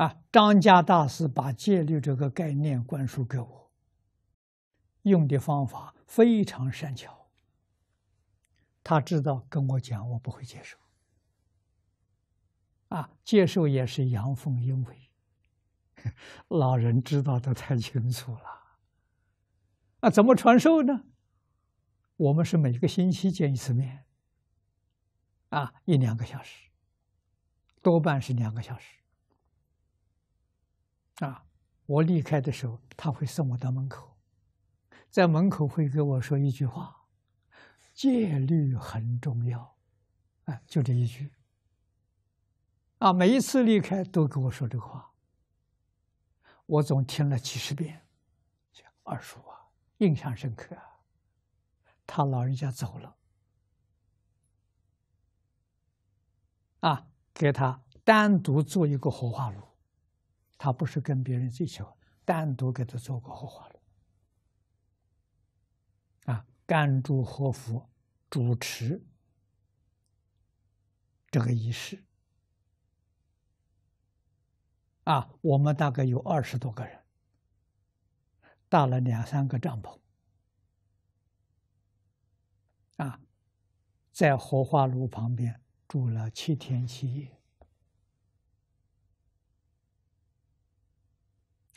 啊，张家大师把戒律这个概念灌输给我，用的方法非常善巧。他知道跟我讲，我不会接受。啊，接受也是阳奉阴违。老人知道的太清楚了。那怎么传授呢？我们是每个星期见一次面，啊，一两个小时，多半是两个小时。啊，我离开的时候，他会送我到门口，在门口会给我说一句话：“戒律很重要。”啊，就这一句。啊，每一次离开都给我说这话，我总听了几十遍，二叔啊，印象深刻。啊，他老人家走了，啊，给他单独做一个活化炉。他不是跟别人一起，单独给他做过火化炉啊，甘州和服主持这个仪式啊，我们大概有二十多个人，搭了两三个帐篷啊，在火化炉旁边住了七天七夜。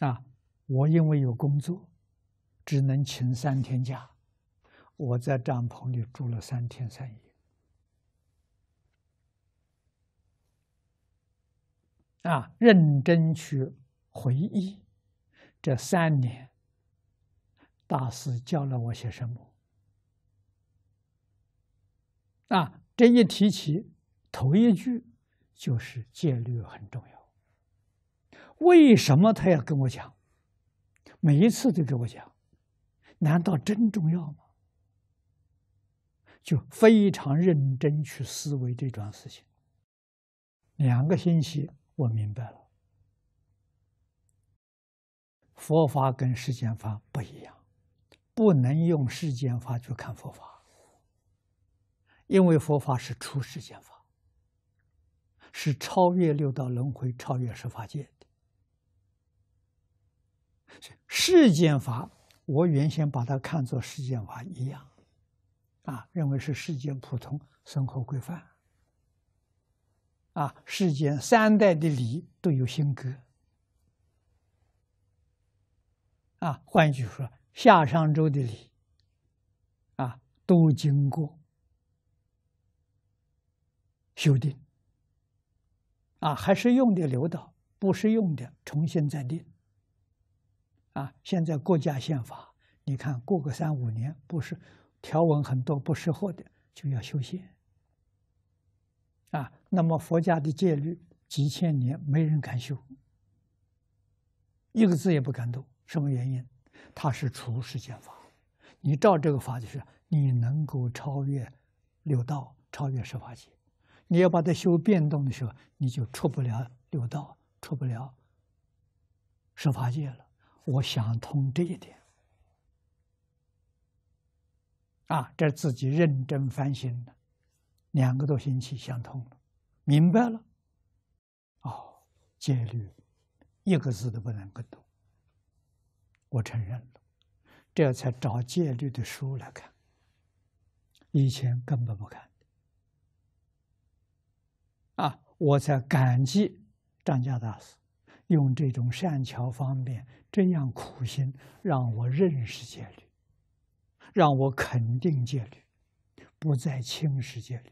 啊，我因为有工作，只能请三天假。我在帐篷里住了三天三夜。啊，认真去回忆这三年，大师教了我些什么？啊，这一提起，头一句就是戒律很重要。为什么他要跟我讲？每一次都跟我讲，难道真重要吗？就非常认真去思维这桩事情。两个星期，我明白了，佛法跟世间法不一样，不能用世间法去看佛法，因为佛法是出世间法，是超越六道轮回、超越十法界的。世间法，我原先把它看作世间法一样，啊，认为是世间普通生活规范，啊，世间三代的礼都有新歌。啊，换句说，夏商周的礼，啊，都经过修订，啊，还是用的留到，不是用的重新再定。啊，现在国家宪法，你看过个三五年不是，条文很多不适合的就要修宪。啊，那么佛家的戒律几千年没人敢修，一个字也不敢动。什么原因？它是除世间法，你照这个法就是，你能够超越六道，超越十法界。你要把它修变动的时候，你就出不了六道，出不了十法界了。我想通这一点，啊，这自己认真反省了，两个多星期想通了，明白了，哦，戒律一个字都不能更懂，我承认了，这才找戒律的书来看，以前根本不看啊，我才感激张家大师。用这种善巧方便，这样苦心让我认识戒律，让我肯定戒律，不再轻视戒律。